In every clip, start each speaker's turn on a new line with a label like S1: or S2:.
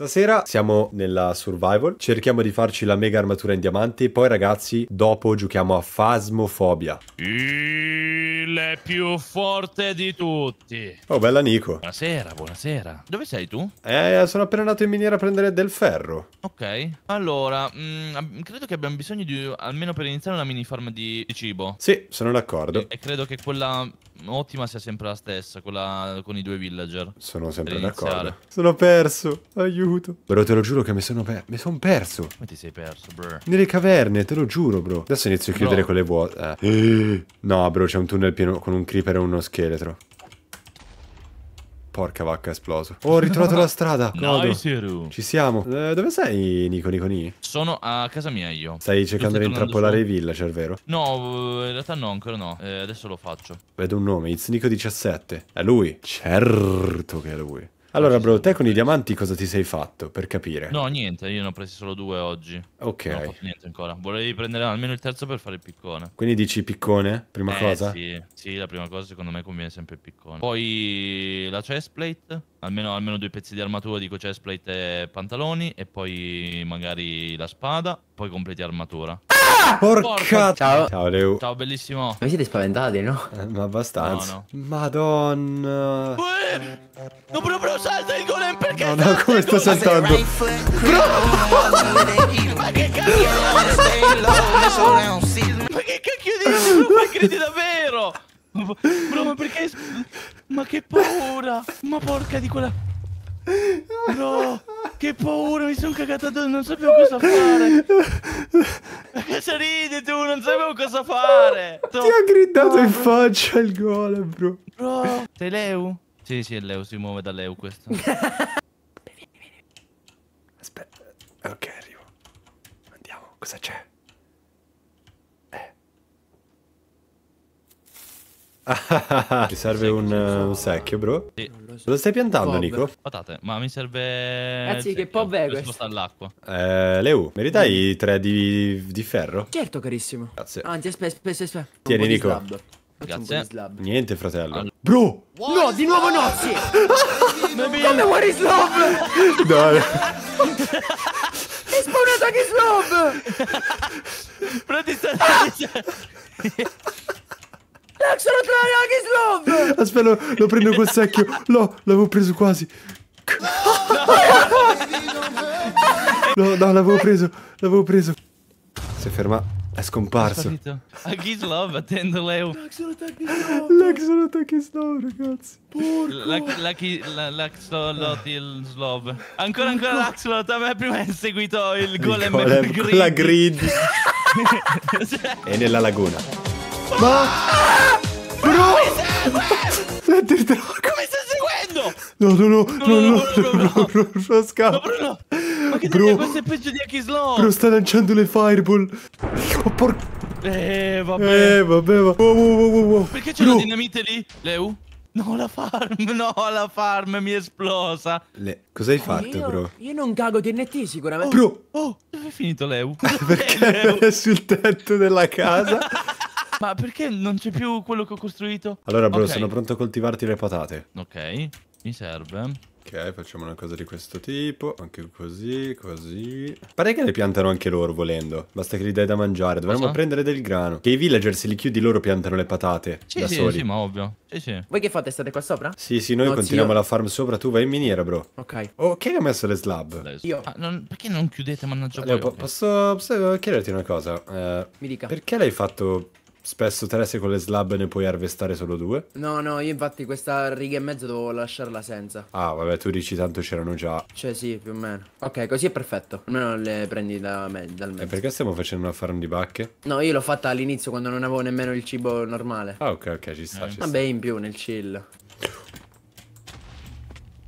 S1: Stasera siamo nella survival, cerchiamo di farci la mega armatura in diamanti, poi ragazzi dopo giochiamo a Fasmofobia.
S2: Il più forte di tutti.
S1: Oh bella Nico. Buonasera,
S2: buonasera. Dove sei tu?
S1: Eh, sono appena andato in miniera a prendere del ferro.
S2: Ok, allora, mh, mm, credo che abbiamo bisogno di, almeno per iniziare, una mini farm di, di cibo.
S1: Sì, sono d'accordo. E,
S2: e credo che quella ottima sia sempre la stessa, quella con i due villager. Sono sempre d'accordo.
S1: Sono perso, aiuto. Però te lo giuro che mi sono per... mi son perso. Come ti sei perso, bro? Nelle caverne, te lo giuro, bro. Adesso inizio a chiudere no. quelle vuote. Eh. No, bro, c'è un tunnel pieno con un creeper e uno scheletro. Porca vacca, è esploso. Ho ritrovato la strada. Godo. Ci siamo. Eh, dove sei, Nico Niconi?
S2: Sono a casa mia io. Stai cercando di intrappolare i
S1: villager, vero?
S2: No, eh, in realtà no, ancora no. Eh, adesso lo faccio.
S1: Vedo un nome, It's Nico 17. È lui. Certo che è lui. Allora, bro, te con i diamanti cosa ti sei fatto per capire?
S2: No, niente, io ne ho presi solo due oggi. Ok. Non ho fatto niente ancora. Volevi prendere almeno il terzo per fare il piccone.
S1: Quindi dici piccone, prima eh, cosa?
S2: Sì. sì, la prima cosa secondo me conviene sempre il piccone. Poi la chestplate, almeno, almeno due pezzi di armatura, dico chestplate e pantaloni, e poi magari la spada, poi completi armatura.
S1: Porca... Ciao. Ciao Leu. Ciao bellissimo. Mi siete spaventati, no? Eh, ma abbastanza. No, no. Madonna. Uè! Eh,
S2: no, bro, bro, salta il golem
S1: perché... No, no, come sto saltando? Bro! ma
S2: che cacchio? ma che cacchio dici? Ma credi davvero? Bro, ma perché... Ma che paura! Ma porca di quella... Bro, che paura, mi sono cagato non sapevo cosa fare. Cosa ridi tu? Non sapevo cosa fare. Ti ha gridato in faccia
S1: il gol, bro.
S2: Bro, sei Leo? Sì, sì, è Leo, si muove da Leo questo. Aspetta.
S1: Ok, arrivo. Andiamo, cosa c'è? Ti serve un, un, secchio, bro? Sì. lo stai piantando, Bob. Nico?
S2: Patate, ma mi serve... Ragazzi, che po' vego. Sposta all'acqua.
S1: Eh, Leu, meritai ridai tre di, di, ferro? Certo, carissimo. Grazie. Anzi, aspetta, aspetta, aspetta. Tieni, Nico. Grazie. Niente, fratello. All... Bro! What no, di nuovo nozzi! Come what is love? no. È spawnato anche Slob!
S2: Però ti sta...
S1: Aspetta, lo, prendo col secchio. No, l'avevo preso quasi. No, no, l'avevo preso. L'avevo preso. Si è fermato. È scomparso.
S2: A Gislov attendo Leo.
S1: L'axol attack is love,
S2: ragazzi. L'axolot il slob. Ancora ancora l'axolot. A me prima è seguito il golem, golem grid. La grid.
S1: e nella laguna. Ma... Come stai seguendo? No, no, no, no, no, no, no, no, no, no, scappa. No, Bruno. Ma che bro, questo è peggio di Akislo. Bro, sta lanciando le fireball. Oh, porca. Eh, vabbè. Eh, Perché c'è la dinamite
S2: lì? Leu? No, la farm, no, la farm mi è esplosa. Le... Cos'hai eh, fatto, bro? Io non cago TNT sicuramente. Oh, bro! Oh, dove è finito Leu?
S1: Perché Leu? è sul tetto della casa?
S2: Ma perché non c'è più quello che ho costruito? Allora, bro, okay. sono
S1: pronto a coltivarti le patate. Ok, mi serve. Ok, facciamo una cosa di questo tipo. Anche così, così. Pare che le piantano anche loro volendo. Basta che gli dai da mangiare. Dovremmo cosa? prendere del grano. Che i villager se li chiudi loro piantano le patate. Sì, da sì, soli. sì, ma ovvio. Sì, sì. Voi che fate? State qua sopra? Sì, sì, noi no, continuiamo zio. la farm sopra. Tu vai in miniera, bro. Ok. Oh, chi ha messo le slab? Io.
S2: Ah, non... Perché non chiudete, mannaggia allora, voi? Po
S1: okay. posso... posso, chiederti una cosa? Eh, Mi dica. Perché l'hai fatto spesso tre se con le slab ne puoi harvestare solo due. No, no, io infatti questa riga e mezzo devo lasciarla senza. Ah, vabbè, tu dici tanto c'erano già. Cioè sì, più o meno. Ok, così è perfetto. Almeno le prendi da me dal mezzo. E perché stiamo facendo una farm di bacche? No, io l'ho fatta all'inizio quando non avevo nemmeno il cibo normale. Ah, ok, ok, ci sta, eh. ci Vabbè, in più nel chill.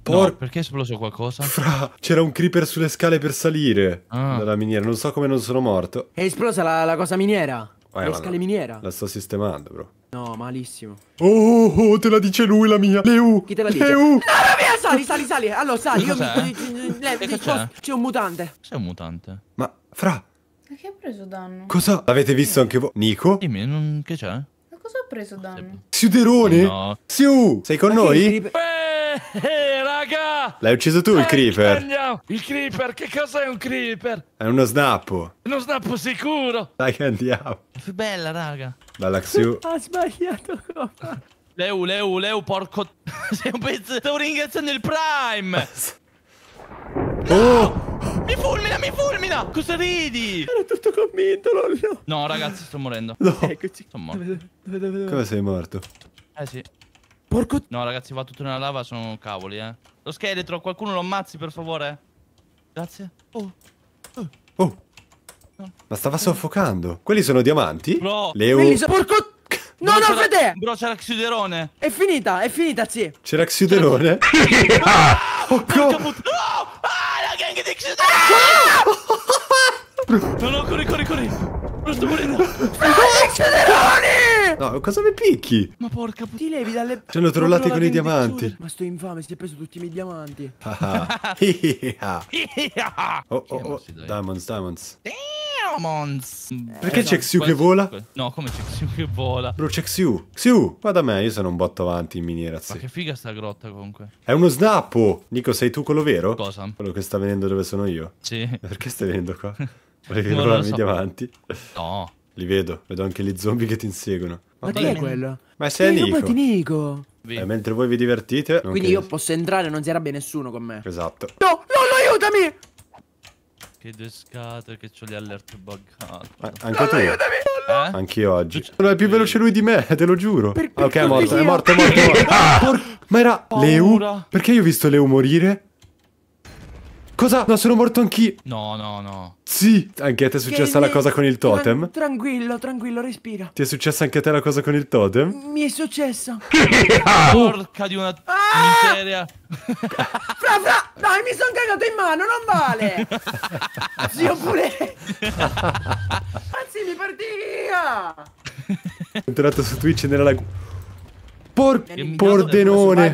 S1: Por... No,
S2: perché è esploso qualcosa? Fra,
S1: c'era un creeper sulle scale per salire ah. dalla miniera. Non so come non sono morto. È esplosa la, la cosa miniera. Eh, le scale miniera. La sto sistemando, bro. No, malissimo. Oh, oh, te la dice lui la mia. Leu. Chi te la dice? Leu. No, la mia, sali, sali, sali. Allora, sali. Io mi... C'è un mutante. C'è un mutante. Ma, fra. Ma che ha preso danno? Cosa? L'avete visto anche voi? Nico? Dimmi, non... che c'è? Ma cosa ha preso danno? Siuderone? No. Siu, sei con Ma noi? Che...
S2: Eh, eh, eh, raga! L'hai ucciso tu eh, il creeper? Andiamo. Il creeper, che cos'è un creeper?
S1: È uno snappo.
S2: uno snappo sicuro.
S1: Dai che andiamo.
S2: Più bella, raga.
S1: Dalla Xiu.
S2: ha sbagliato cosa. Leu, Leu, Leu, porco... Sei un pezzo... Stavo ringraziando il Prime! Oh! Mi fulmina, mi fulmina! Cosa ridi? Era tutto convinto, Lollo. No, ragazzi, sto morendo.
S1: No. Eccoci. Sono morto. Dove, dove, dove, dove? Come sei morto? Eh
S2: sì. Porco... No, ragazzi, va tutto nella lava, sono cavoli, eh. Lo scheletro, qualcuno lo ammazzi, per favore. Grazie. Oh. Oh. oh.
S1: Ma stava oh. soffocando. Quelli sono diamanti? Bro. Leo. So...
S2: Porco... No, no, Fede! Bro, c'era Xiuderone. È finita, è finita, sì.
S1: C'era Xiuderone? oh,
S2: ah! no! No! Ah, la gang di
S1: Xiuderone! Ah! No, no, corri, corri, corri. Lo sto morendo. Ah! Xiuderone! No, cosa mi picchi? Ma porca puttana. Ti levi dalle... Ci hanno trollati con i diamanti. Ma sto infame, si è preso tutti i miei diamanti. Ah, ah. oh, oh, oh. Diamonds, diamonds.
S2: Diamonds. Perché eh, esatto, c'è Xiu che vola? No, come c'è Xiu
S1: che vola? Bro, c'è Xiu. Xiu, va da me, io sono un botto avanti in miniera. Ma che figa sta grotta comunque. È uno snappo. Nico, sei tu quello vero? Cosa? Quello che sta venendo dove sono io? Sì. Perché stai venendo qua? Volevi trovarmi so. diamanti? No. Li vedo, vedo anche gli zombie che ti inseguono. Ma bene. chi è quello? Ma sei Nico. Ti Nico. Eh, mentre voi vi divertite. Quindi okay. io posso entrare e non si arrabbia nessuno con me. Esatto. No, no, no,
S2: aiutami! Che due scatole che ho gli alert buggato.
S1: Ah, eh, anche no, tu. Aiutami! Eh? Anch'io oggi. Cioè, non è più veloce lui di me, te lo giuro. Per, per, ah, ok, è morto, è morto, è morto. È morto. Ah! Ma era Paura. Leu? Perché io ho visto Leu morire? Cosa? No, sono morto anch'io. No, no, no. Sì, anche a te è successa che la cosa con il totem? Tran tranquillo, tranquillo, respira. Ti è successa anche a te la cosa con il totem? Mi è successa. Porca di una ah! miseria. fra, fra, dai, mi sono cagato in mano, non vale. Zio pure. Anzi, mi Sono tornato su Twitch nella laguna.
S2: Por... Pordenone.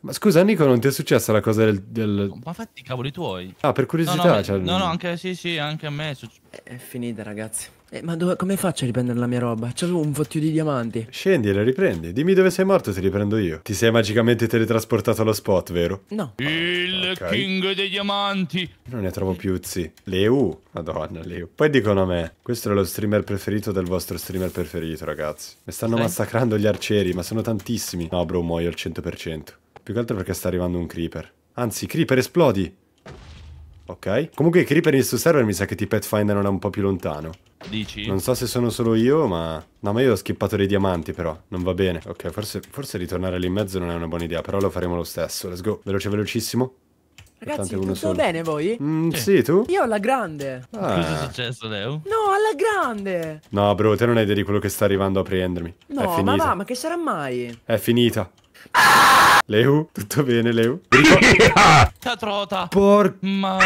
S1: Ma scusa, Nico, non ti è successa la cosa del. del... Oh, ma
S2: fatti i cavoli tuoi.
S1: Ah, per curiosità. No, no, cioè... no, no,
S2: mm. anche sì, sì, anche a me. È finita, ragazzi.
S1: Eh, ma dove, come faccio a riprendere la mia roba? C'avevo un fottio di diamanti. Scendi e la riprendi. Dimmi dove sei morto e ti riprendo io. Ti sei magicamente teletrasportato allo spot, vero?
S2: No. Il okay. king dei diamanti.
S1: Non ne trovo più, zi. Leu. Madonna, Leu. Poi dicono a me. Questo è lo streamer preferito del vostro streamer preferito, ragazzi. Mi stanno sì. massacrando gli arcieri, ma sono tantissimi. No, bro, muoio al 100%. Più che altro perché sta arrivando un creeper. Anzi, creeper, esplodi. Ok. Comunque i creeper in questo server mi sa che ti Pathfinder non è un po' più lontano.
S2: Dici? Non so
S1: se sono solo io, ma... No, ma io ho schippato dei diamanti, però. Non va bene. Ok, forse, forse ritornare lì in mezzo non è una buona idea, però lo faremo lo stesso. Let's go. Veloce, velocissimo. Ragazzi, tutto solo. bene voi? Mm, sì. sì. tu? Io alla grande. Ah. Cosa è successo, Leo? No, alla grande. No, bro, te non hai idea di quello che sta arrivando a prendermi. No, ma va, ma che sarà mai? È finita. Ah! Leu, tutto bene, Leu? Ta trota! Porca...
S2: Ma...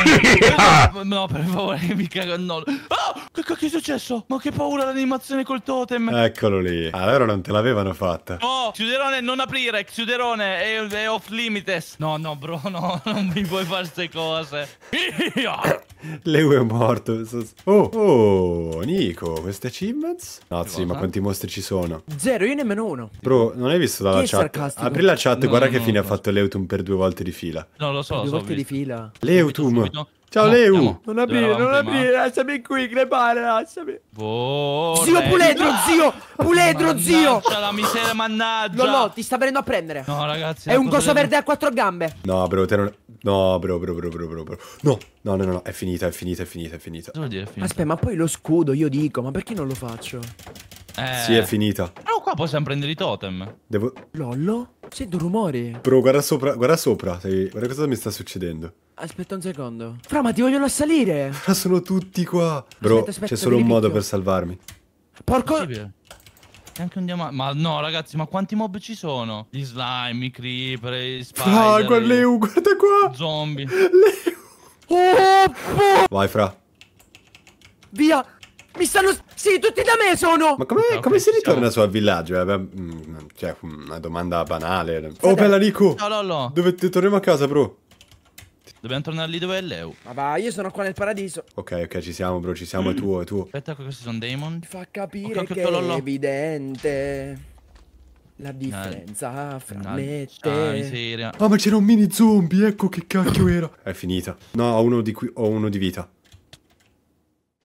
S2: no, per favore, mi cago... No. Oh, che cacchio è successo? Ma che paura l'animazione col totem!
S1: Eccolo lì. Allora ah, non te l'avevano fatta. Oh, chiuderone,
S2: non aprire, chiuderone, è, è off limites. No, no, bro, no, non mi puoi fare queste cose.
S1: Leo è morto. Oh, oh, Nico, queste achievements? No, sì, ma quanti mostri ci sono? Zero, io nemmeno uno. Bro, non hai visto dalla chat? Sarcastico. Apri la chat no, guarda no, che no, fine ha fatto Leutum per due volte di fila.
S2: No, lo so. Per due so, volte di fila.
S1: Leutum. Ciao no, Leu! Non aprire, non aprire,
S2: lasciami qui, crepare, lasciami! Oh, zio Puledro, zio! Puledro, mannaggia zio! la miseria, mannaggia! No, no, ti sta venendo a
S1: prendere! No, ragazzi... È un coso verde
S2: a quattro gambe!
S1: No, bro, te non... No, bro, bro, bro, bro, bro, bro. No, no, no, no, è finita, è finita, è finita, è finita. Dire, è finita. Aspetta, ma poi lo scudo, io dico, ma perché non lo faccio? Eh. Sì, è finita. Ah,
S2: qua possiamo prendere i totem. Devo... Lollo?
S1: Sento rumori. Bro, guarda sopra, guarda sopra. Sei... Guarda cosa mi sta succedendo.
S2: Aspetta un secondo.
S1: Fra, ma ti vogliono assalire. Ma sono tutti qua. Bro, c'è solo un modo per salvarmi. Porco...
S2: Aspetta, anche un diamante. Ma no, ragazzi, ma quanti mob ci sono? Gli slime, i creeper, gli spider. Ah, guarda Leo,
S1: guarda qua. Zombie. Leo. Oh, Vai, fra. Via. Mi stanno... Sì, tutti da me sono! Ma come, okay, come si ritorna siamo... su al villaggio? Eh, mm, cioè, mm, una domanda banale. Oh, bella Nico! Ciao, Lollo! Dove ti torniamo a casa, bro?
S2: Dobbiamo tornare lì dove è Leo.
S1: Ma va, io sono qua nel paradiso. Ok, ok, ci siamo, bro, ci siamo, è tuo, è tuo.
S2: Aspetta, questi sono Damon. Mi fa
S1: capire che è evidente la eh, differenza eh, fra me e te. miseria. Ah, ah, ma c'era un mini zombie, ecco che cacchio era. È finita. No, ho uno di qui, ho uno di vita.